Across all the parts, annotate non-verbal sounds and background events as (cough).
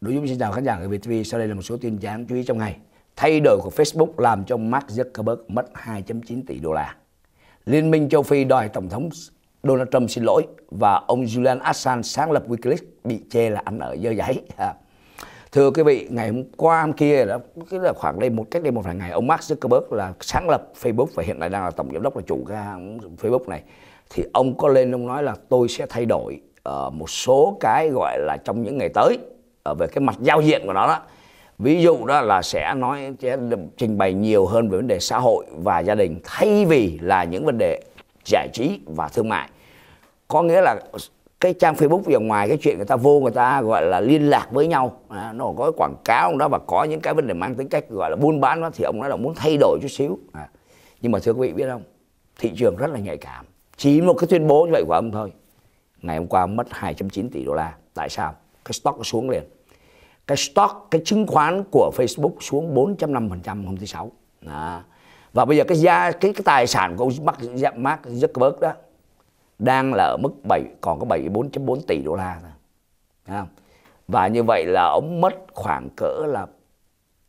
Đối với xin chào khán giả của VTV, sau đây là một số tin đáng chú ý trong ngày. Thay đổi của Facebook làm cho Mark Zuckerberg mất 2.9 tỷ đô la. Liên minh châu Phi đòi Tổng thống Donald Trump xin lỗi và ông Julian Assange sáng lập Wikileaks bị chê là ăn ở dơ giấy. Thưa quý vị, ngày hôm qua hôm kia đó, cái là khoảng đây một cách đây một vài ngày ông Mark Zuckerberg là sáng lập Facebook và hiện tại đang là tổng giám đốc là chủ cái Facebook này thì ông có lên ông nói là tôi sẽ thay đổi uh, một số cái gọi là trong những ngày tới ở về cái mặt giao diện của nó đó ví dụ đó là sẽ nói sẽ trình bày nhiều hơn về vấn đề xã hội và gia đình thay vì là những vấn đề giải trí và thương mại có nghĩa là cái trang Facebook ở ngoài cái chuyện người ta vô người ta gọi là liên lạc với nhau à, nó có quảng cáo đó và có những cái vấn đề mang tính cách gọi là buôn bán đó thì ông nói là muốn thay đổi chút xíu à, nhưng mà thưa quý vị biết không thị trường rất là nhạy cảm chỉ một cái tuyên bố như vậy của ông thôi ngày hôm qua mất 2.9 tỷ đô la tại sao cái stock nó xuống liền cái stock cái chứng khoán của Facebook xuống 4.5% hôm thứ sáu đó. và bây giờ cái gia cái, cái tài sản của ông Mark, Mark Zuckerberg đó đang là ở mức 7 còn có 74.4 tỷ đô la thôi và như vậy là ông mất khoảng cỡ là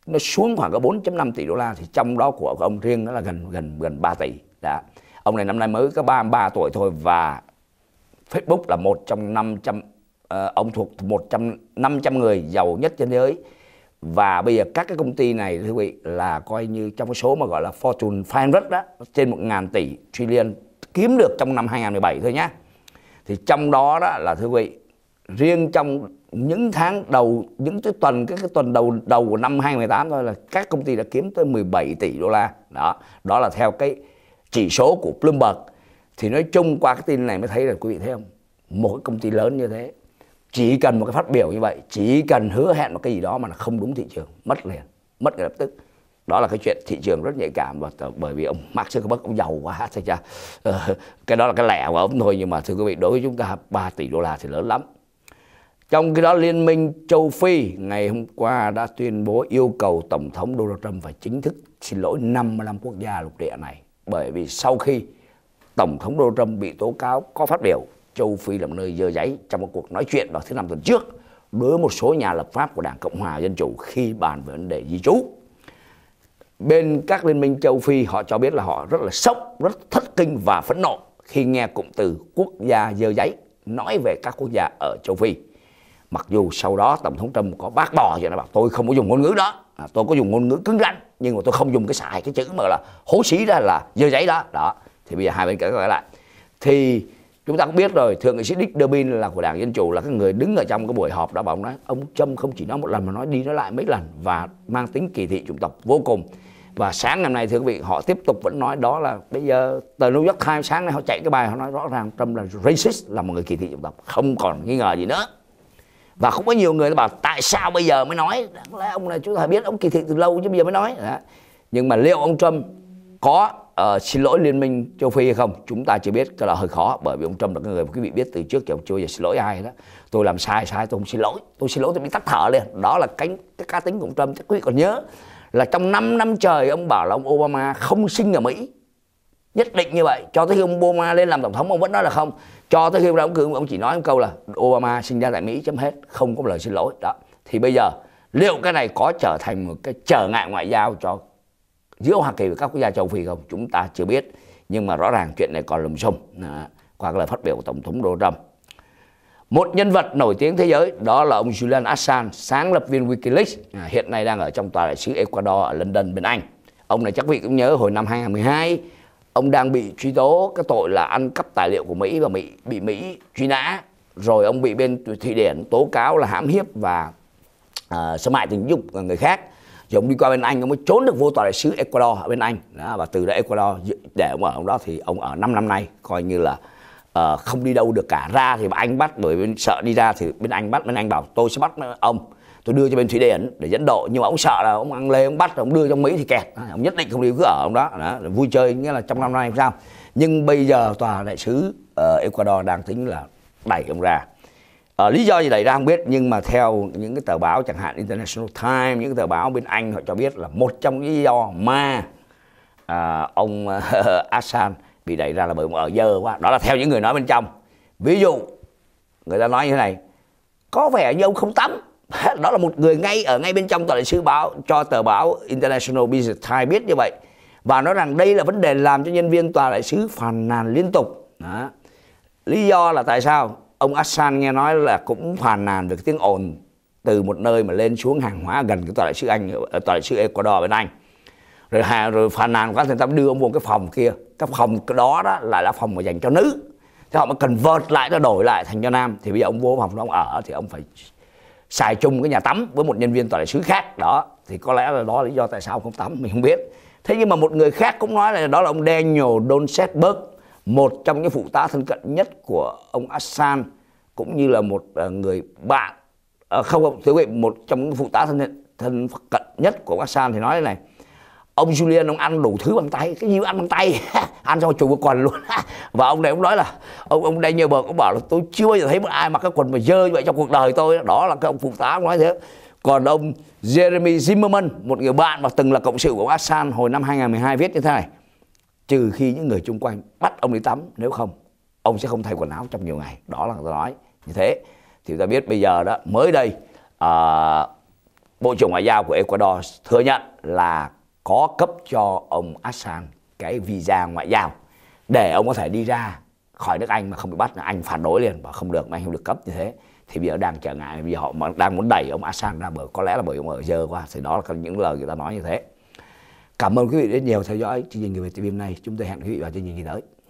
nó xuống khoảng cỡ 4.5 tỷ đô la thì trong đó của ông riêng nó là gần gần gần 3 tỷ đó ông này năm nay mới có 33 tuổi thôi và Facebook là một trong 500 uh, ông thuộc 100 500 người giàu nhất trên thế giới và bây giờ các cái công ty này thưa quý vị là coi như trong cái số mà gọi là Fortune 500 đó trên 1.000 tỷ trillion kiếm được trong năm 2017 thôi nhá thì trong đó đó là thưa quý vị riêng trong những tháng đầu những cái tuần các cái tuần đầu đầu của năm 2018 thôi là các công ty đã kiếm tới 17 tỷ đô la đó đó là theo cái chỉ số của Bloomberg thì nói chung qua cái tin này mới thấy là quý vị thấy không một cái công ty lớn như thế chỉ cần một cái phát biểu như vậy chỉ cần hứa hẹn một cái gì đó mà nó không đúng thị trường mất liền mất ngay lập tức đó là cái chuyện thị trường rất nhạy cảm và bởi vì ông Mark Zuckerberg ông giàu quá (laughs) thành ra ờ, cái đó là cái lẻ của ông thôi nhưng mà thưa quý vị đối với chúng ta 3 tỷ đô la thì lớn lắm trong khi đó liên minh châu Phi ngày hôm qua đã tuyên bố yêu cầu tổng thống Donald Trump phải chính thức xin lỗi 55 quốc gia lục địa này bởi vì sau khi tổng thống Donald Trump bị tố cáo có phát biểu Châu Phi là một nơi dơ giấy trong một cuộc nói chuyện vào thứ năm tuần trước đối với một số nhà lập pháp của Đảng Cộng hòa Dân chủ khi bàn về vấn đề di trú. Bên các liên minh châu Phi họ cho biết là họ rất là sốc, rất thất kinh và phẫn nộ khi nghe cụm từ quốc gia dơ giấy nói về các quốc gia ở châu Phi. Mặc dù sau đó Tổng thống Trump có bác bỏ cho nó bảo tôi không có dùng ngôn ngữ đó, à, tôi có dùng ngôn ngữ cứng rắn nhưng mà tôi không dùng cái xài cái chữ mà là hố xí ra là dơ giấy đó. Đó, thì bây giờ hai bên cãi lại. Thì chúng ta cũng biết rồi thượng nghị sĩ Dick Durbin là của đảng dân chủ là cái người đứng ở trong cái buổi họp đó và ông nói ông Trump không chỉ nói một lần mà nói đi nói lại mấy lần và mang tính kỳ thị chủng tộc vô cùng và sáng ngày hôm nay thưa quý vị họ tiếp tục vẫn nói đó là bây giờ tờ New York Times sáng nay họ chạy cái bài họ nói rõ ràng Trump là racist là một người kỳ thị chủng tộc không còn nghi ngờ gì nữa và không có nhiều người bảo tại sao bây giờ mới nói đáng lẽ ông này chúng ta biết ông kỳ thị từ lâu chứ bây giờ mới nói nhưng mà liệu ông Trump có uh, xin lỗi liên minh châu Phi hay không chúng ta chưa biết cái là hơi khó bởi vì ông Trump là người mà quý vị biết từ trước kiểu chưa giờ xin lỗi ai đó tôi làm sai sai tôi không xin lỗi tôi xin lỗi tôi bị tắt thở liền đó là cái cái cá tính của ông Trump chắc quý vị còn nhớ là trong 5 năm trời ông bảo là ông Obama không sinh ở Mỹ nhất định như vậy cho tới khi ông Obama lên làm tổng thống ông vẫn nói là không cho tới khi ông cử ông chỉ nói một câu là Obama sinh ra tại Mỹ chấm hết không có lời xin lỗi đó thì bây giờ liệu cái này có trở thành một cái trở ngại ngoại giao cho giữa Hoa Kỳ và các quốc gia châu Phi không chúng ta chưa biết nhưng mà rõ ràng chuyện này còn lùm xùm à, qua lời phát biểu của Tổng thống Donald Trump một nhân vật nổi tiếng thế giới đó là ông Julian Assange, sáng lập viên WikiLeaks, à, hiện nay đang ở trong tòa đại sứ Ecuador ở London bên Anh. Ông này chắc vị cũng nhớ hồi năm 2012, ông đang bị truy tố cái tội là ăn cắp tài liệu của Mỹ và Mỹ bị Mỹ truy nã, rồi ông bị bên Thụy Điển tố cáo là hãm hiếp và à, xâm hại tình dục người khác thì ông đi qua bên Anh ông mới trốn được vô tòa đại sứ Ecuador ở bên Anh đó, và từ đó Ecuador để ông ở ông đó thì ông ở 5 năm nay coi như là uh, không đi đâu được cả ra thì anh bắt bởi bên sợ đi ra thì bên Anh bắt bên Anh bảo tôi sẽ bắt ờ, ông tôi đưa cho bên thụy điển để dẫn độ nhưng mà ông sợ là ông ăn lê ông bắt ông đưa cho mỹ thì kẹt ông nhất định không đi cứ ở ông đó, đó vui chơi nghĩa là trong năm nay không sao nhưng bây giờ tòa đại sứ uh, ecuador đang tính là đẩy ông ra à, lý do gì đẩy ra không biết nhưng mà theo những cái tờ báo chẳng hạn International Times những cái tờ báo bên Anh họ cho biết là một trong những lý do mà à, ông ờ, (laughs) Assange bị đẩy ra là bởi ông ở dơ quá đó là theo những người nói bên trong ví dụ người ta nói như thế này có vẻ như ông không tắm (laughs) đó là một người ngay ở ngay bên trong tòa đại sứ báo cho tờ báo International Business Times biết như vậy và nói rằng đây là vấn đề làm cho nhân viên tòa đại sứ phàn nàn liên tục đó. lý do là tại sao ông Assange nghe nói là cũng phàn nàn về tiếng ồn từ một nơi mà lên xuống hàng hóa gần cái tòa đại sứ Anh ở ờ, tòa đại sứ Ecuador bên Anh rồi hà rồi phàn nàn quá thì ta đưa ông vô cái phòng kia cái phòng đó đó lại là phòng mà dành cho nữ thế họ mà cần vợt lại nó đổi lại thành cho nam thì bây giờ ông vô phòng đó ông ở thì ông phải xài chung cái nhà tắm với một nhân viên tòa đại sứ khác đó thì có lẽ là đó là lý do tại sao không tắm mình không biết thế nhưng mà một người khác cũng nói là đó là ông Daniel Donsetberg một trong những phụ tá thân cận nhất của ông Assange cũng như là một ờ, người bạn ờ, không không thiếu quý vị một trong những phụ tá thân thân cận nhất của ông Assange thì nói thế này ông Julian ông ăn đủ thứ bằng tay cái gì ăn bằng tay (laughs) ăn xong chùi quần luôn (laughs) và ông này ông nói là ông ông đây Daniel Berg cũng bảo là tôi chưa bao giờ thấy một ai mặc cái quần mà dơ như vậy trong cuộc đời tôi đó là cái ông phụ tá ông nói thế còn ông Jeremy Zimmerman một người bạn mà từng là cộng sự của Assange hồi năm 2012 viết như thế này trừ khi những người chung quanh bắt ông đi tắm nếu không ông sẽ không thay quần áo trong nhiều ngày đó là người ta nói như thế thì ta biết bây giờ đó mới đây à, bộ trưởng ngoại giao của Ecuador thừa nhận là có cấp cho ông Assange cái visa ngoại giao để ông có thể đi ra khỏi nước Anh mà không bị bắt Anh phản đối liền và không được mà anh không được cấp như thế thì bây giờ đang trở ngại vì họ đang muốn đẩy ông Assange ra bởi có lẽ là bởi ông ở dơ quá thì đó là những lời người ta nói như thế Cảm ơn quý vị rất nhiều theo dõi chương trình Người Việt TV hôm nay. Chúng tôi hẹn quý vị vào chương trình kỳ tới.